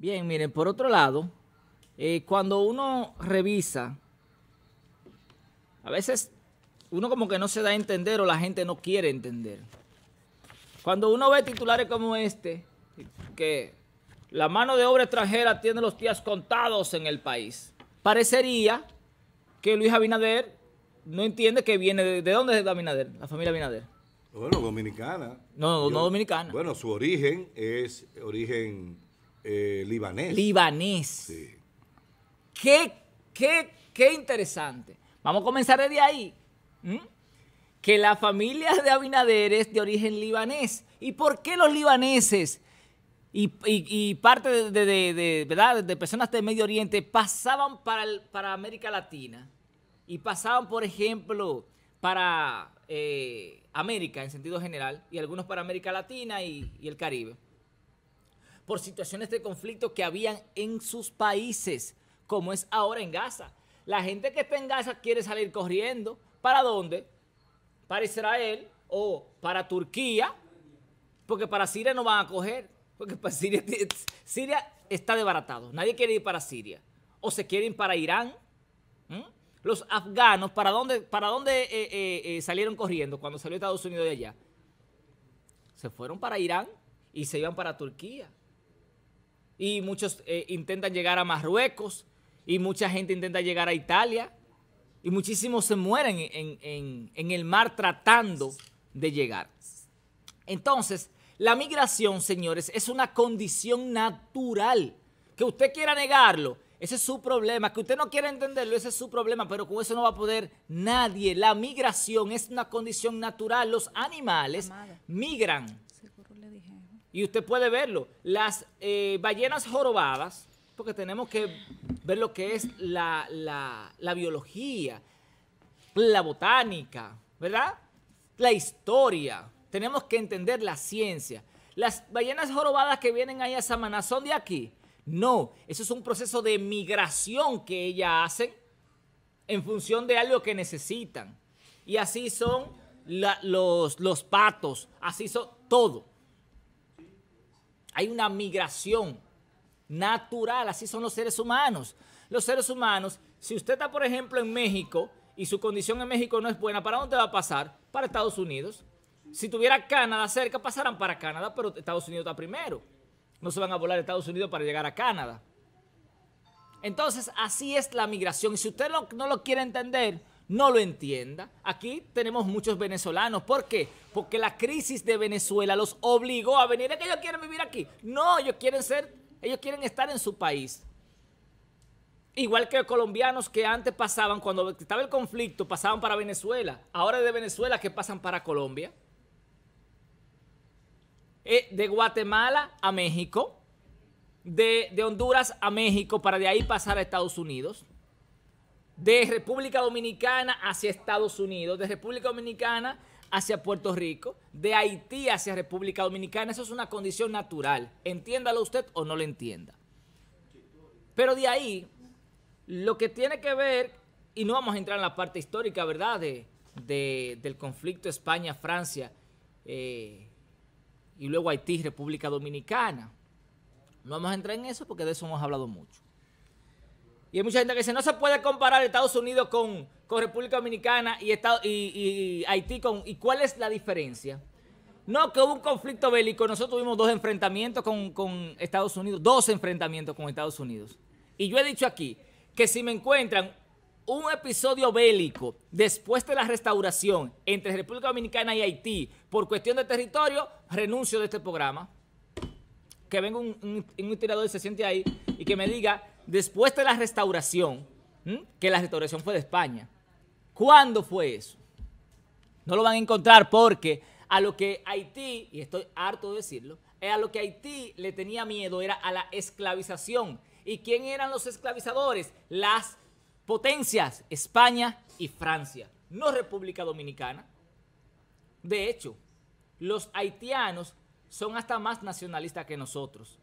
Bien, miren, por otro lado, eh, cuando uno revisa, a veces uno como que no se da a entender o la gente no quiere entender. Cuando uno ve titulares como este, que la mano de obra extranjera tiene los días contados en el país, parecería que Luis Abinader no entiende que viene, ¿de, dónde es Abinader? La familia Abinader. Bueno, dominicana. No, no dominicana. Bueno, su origen es origen eh, libanés. Libanés. Sí. Qué, interesante. Vamos a comenzar desde ahí. Que la familia de Abinader es de origen libanés. ¿Y por qué los libaneses y, parte de, personas del Medio Oriente pasaban para, América Latina? Y pasaban, por ejemplo, para eh, América en sentido general y algunos para América Latina y el Caribe por situaciones de conflicto que habían en sus países, como es ahora en Gaza. La gente que está en Gaza quiere salir corriendo. ¿Para dónde? Para Israel o para Turquía, porque para Siria no van a coger, porque para Siria, Siria está desbaratado. Nadie quiere ir para Siria. O se quieren para Irán. ¿Mm? Los afganos, ¿para dónde, para dónde eh, eh, eh, salieron corriendo cuando salió Estados Unidos de allá? Se fueron para Irán y se iban para Turquía y muchos eh, intentan llegar a Marruecos y mucha gente intenta llegar a Italia y muchísimos se mueren en, en el mar tratando de llegar. Entonces, la migración, señores, es una condición natural. Que usted quiera negarlo, ese es su problema. Que usted no quiera entenderlo, ese es su problema. Pero con eso no va a poder nadie. La migración es una condición natural. Los animales migran y usted puede verlo, las eh, ballenas jorobadas, porque tenemos que ver lo que es la, biología, la botánica, ¿verdad? La historia, tenemos que entender la ciencia. Las ballenas jorobadas que vienen ahí a Samaná son de aquí. No, eso es un proceso de migración que ellas hacen en función de algo que necesitan. Y así son los, los patos, así son todo. Hay una migración natural, así son los seres humanos. Los seres humanos, si usted está, por ejemplo, en México y su condición en México no es buena, ¿para dónde va a pasar? Para Estados Unidos. Si tuviera Canadá cerca, pasarán para Canadá, pero Estados Unidos está primero. No se van a volar a Estados Unidos para llegar a Canadá. Entonces, así es la migración. Y si usted no lo quiere entender, no lo entienda. Aquí tenemos muchos venezolanos. ¿Por qué? Porque la crisis de Venezuela los obligó a venir. Es que ellos quieren vivir aquí. No, ellos quieren ser, ellos quieren estar en su país. Igual que colombianos que antes pasaban, cuando estaba el conflicto, pasaban para Venezuela. Ahora de Venezuela que pasan para Colombia. Eh, de Guatemala a México. De, de Honduras a México para de ahí pasar a Estados Unidos de República Dominicana hacia Estados Unidos, de República Dominicana hacia Puerto Rico, de Haití hacia República Dominicana. Eso es una condición natural, entiéndalo usted o no lo entienda. Pero de ahí, lo que tiene que ver, y no vamos a entrar en la parte histórica, ¿verdad?, de, del conflicto España-Francia eh, y luego Haití-República Dominicana. No vamos a entrar en eso porque de eso hemos hablado mucho. Y hay mucha gente que dice, no se puede comparar Estados Unidos con, República Dominicana y, Haití. Con, ¿Y cuál es la diferencia? No, que hubo un conflicto bélico. Nosotros tuvimos dos enfrentamientos con, Estados Unidos, dos enfrentamientos con Estados Unidos. Y yo he dicho aquí que si me encuentran un episodio bélico después de la restauración entre República Dominicana y Haití por cuestión de territorio, renuncio de este programa. Que venga un tirador y se siente ahí y que me diga después de la restauración, que la restauración fue de España. ¿Cuándo fue eso? No lo van a encontrar porque a lo que Haití, y estoy harto de decirlo, eh, a lo que Haití le tenía miedo era a la esclavización. ¿Y quién eran los esclavizadores? Las potencias, España y Francia, no República Dominicana. De hecho, los haitianos son hasta más nacionalistas que nosotros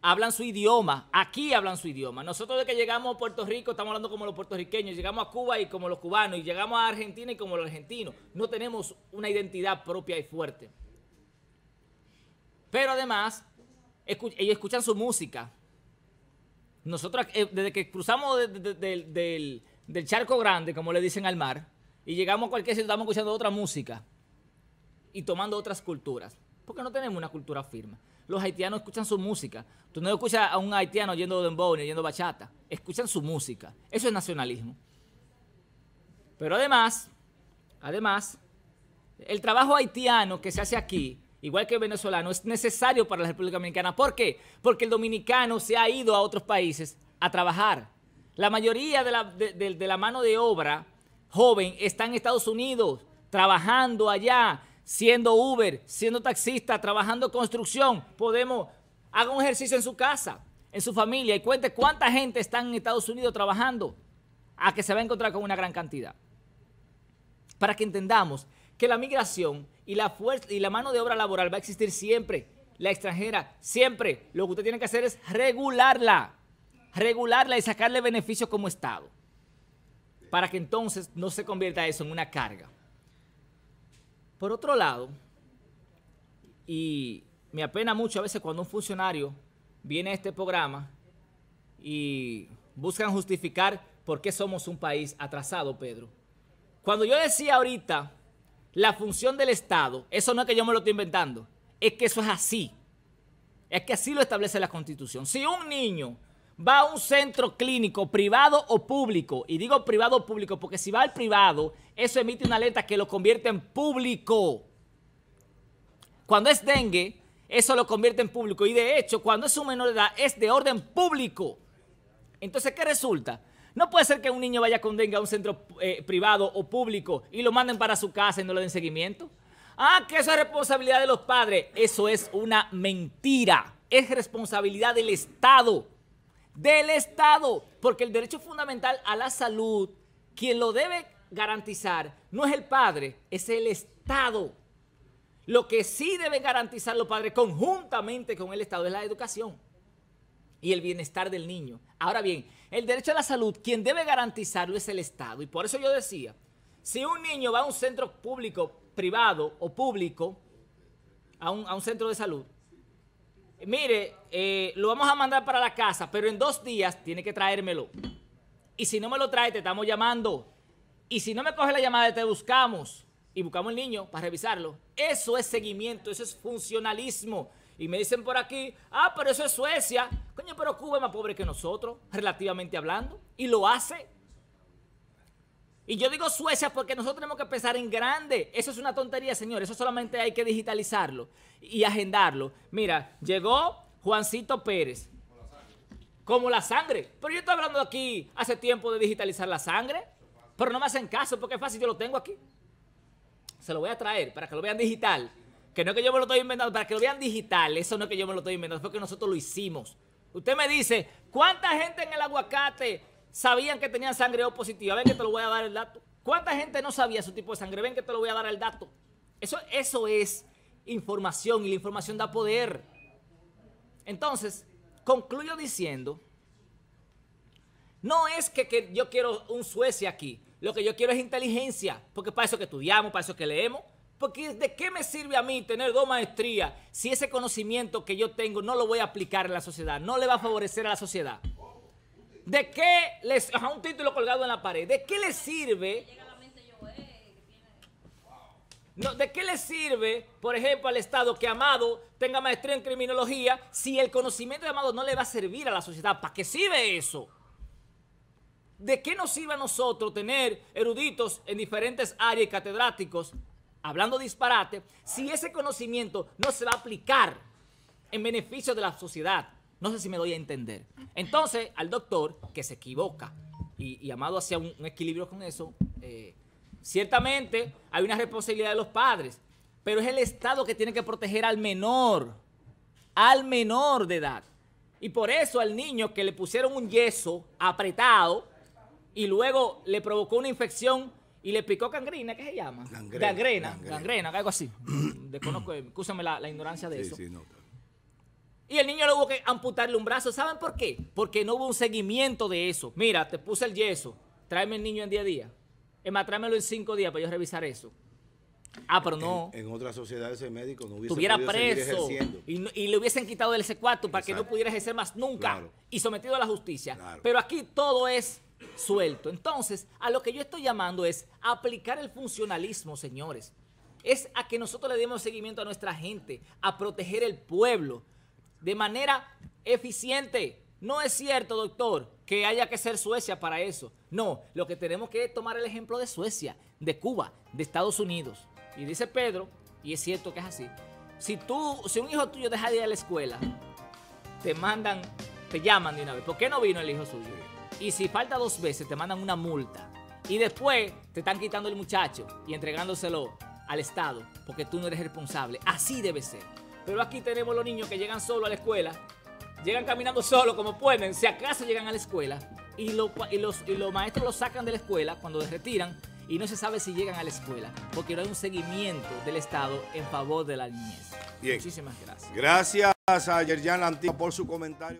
hablan su idioma, aquí hablan su idioma. Nosotros de que llegamos a Puerto Rico estamos hablando como los puertorriqueños, llegamos a Cuba y como los cubanos, y llegamos a Argentina y como los argentinos. No tenemos una identidad propia y fuerte. Pero además, ellos escuchan su música. Nosotros, eh, desde que cruzamos del, charco grande, como le dicen al mar, y llegamos a cualquier sitio, estamos escuchando otra música y tomando otras culturas porque no tenemos una cultura firme. Los haitianos escuchan su música. Tú no escuchas a un haitiano yendo dembow ni yendo bachata. Escuchan su música. Eso es nacionalismo. Pero además, además, el trabajo haitiano que se hace aquí, igual que el venezolano, es necesario para la República Dominicana. ¿Por qué? Porque el dominicano se ha ido a otros países a trabajar. La mayoría de la mano de obra joven está en Estados Unidos, trabajando allá, siendo Uber, siendo taxista, trabajando construcción, podemos, haga un ejercicio en su casa, en su familia y cuente cuánta gente está en Estados Unidos trabajando, a que se va a encontrar con una gran cantidad. Para que entendamos que la migración y la, fuerza, y la mano de obra laboral va a existir siempre, la extranjera, siempre. Lo que usted tiene que hacer es regularla, regularla y sacarle beneficios como Estado, para que entonces no se convierta eso en una carga. Por otro lado, y me apena mucho a veces cuando un funcionario viene a este programa y buscan justificar por qué somos un país atrasado, Pedro. Cuando yo decía ahorita la función del Estado, eso no es que yo me lo estoy inventando, es que eso es así. Es que así lo establece la Constitución. Si un niño va a un centro clínico privado o público, y digo privado o público porque si va al privado, eso emite una alerta que lo convierte en público. Cuando es dengue, eso lo convierte en público. Y de hecho, cuando es un menor de edad, es de orden público. Entonces, ¿qué resulta? No puede ser que un niño vaya con dengue a un centro eh, privado o público y lo manden para su casa y no le den seguimiento. Ah, que eso es responsabilidad de los padres. Eso es una mentira. Es responsabilidad del Estado del Estado, porque el derecho fundamental a la salud, quien lo debe garantizar no es el padre, es el Estado. Lo que sí deben garantizar los padres conjuntamente con el Estado es la educación y el bienestar del niño. Ahora bien, el derecho a la salud, quien debe garantizarlo es el Estado. Y por eso yo decía, si un niño va a un centro público, privado o público, a un, a un centro de salud, mire, eh, lo vamos a mandar para la casa, pero en dos días tiene que traérmelo. Y si no me lo trae, te estamos llamando. Y si no me coge la llamada, te buscamos. Y buscamos el niño para revisarlo. Eso es seguimiento, eso es funcionalismo. Y me dicen por aquí, ah, pero eso es Suecia. Coño, pero Cuba es más pobre que nosotros, relativamente hablando. Y lo hace y yo digo Suecia porque nosotros tenemos que pensar en grande. Eso es una tontería, señor. Eso solamente hay que digitalizarlo y agendarlo. Mira, llegó Juancito Pérez. Como la sangre. Pero yo estoy hablando aquí hace tiempo de digitalizar la sangre. Pero no me hacen caso porque es fácil, yo lo tengo aquí. Se lo voy a traer para que lo vean digital. Que no es que yo me lo estoy inventando, para que lo vean digital. Eso no es que yo me lo estoy inventando, es porque nosotros lo hicimos. Usted me dice, ¿cuánta gente en el aguacate sabían que tenían sangre O positiva. Ven que te lo voy a dar el dato. ¿Cuánta gente no sabía su tipo de sangre? Ven que te lo voy a dar el dato. Eso, eso es información y la información da poder. Entonces, concluyo diciendo, no es que, que yo quiero un Suecia aquí. Lo que yo quiero es inteligencia, porque para eso que estudiamos, para eso que leemos. Porque ¿de qué me sirve a mí tener dos maestrías si ese conocimiento que yo tengo no lo voy a aplicar en la sociedad? No le va a favorecer a la sociedad. ¿De qué les... a un título colgado en la pared. ¿De qué les sirve... No, ¿De qué le sirve, por ejemplo, al Estado que Amado tenga maestría en criminología si el conocimiento de Amado no le va a servir a la sociedad? ¿Para qué sirve eso? ¿De qué nos sirve a nosotros tener eruditos en diferentes áreas catedráticos hablando disparate si ese conocimiento no se va a aplicar en beneficio de la sociedad? No sé si me doy a entender. Entonces, al doctor, que se equivoca y, amado hacia un, equilibrio con eso, eh, ciertamente hay una responsabilidad de los padres, pero es el Estado que tiene que proteger al menor, al menor de edad. Y por eso al niño que le pusieron un yeso apretado y luego le provocó una infección y le picó gangrena, ¿qué se llama? Gangrena. Gangrena, algo así. Desconozco, escúchame la, ignorancia de eso. Y el niño le hubo que amputarle un brazo. ¿Saben por qué? Porque no hubo un seguimiento de eso. Mira, te puse el yeso. Tráeme el niño en día a día. Es más, tráemelo en cinco días para yo revisar eso. Ah, pero no. En, otra otras sociedades médico no hubiese preso y, y, le hubiesen quitado el del C4 para que no pudiera ejercer más nunca y sometido a la justicia. Pero aquí todo es suelto. Entonces, a lo que yo estoy llamando es aplicar el funcionalismo, señores. Es a que nosotros le demos seguimiento a nuestra gente, a proteger el pueblo de manera eficiente. No es cierto, doctor, que haya que ser Suecia para eso. No, lo que tenemos que es tomar el ejemplo de Suecia, de Cuba, de Estados Unidos. Y dice Pedro, y es cierto que es así, si tú, si un hijo tuyo deja de ir a la escuela, te mandan, te llaman de una vez, ¿por qué no vino el hijo suyo? Y si falta dos veces, te mandan una multa. Y después te están quitando el muchacho y entregándoselo al Estado, porque tú no eres responsable. Así debe ser. Pero aquí tenemos los niños que llegan solo a la escuela, llegan caminando solo como pueden, si acaso llegan a la escuela, y, lo, y los, los maestros los sacan de la escuela cuando les retiran y no se sabe si llegan a la escuela, porque no hay un seguimiento del Estado en favor de la niñez. Muchísimas gracias. Gracias a Yerjan Lantigua por su comentario.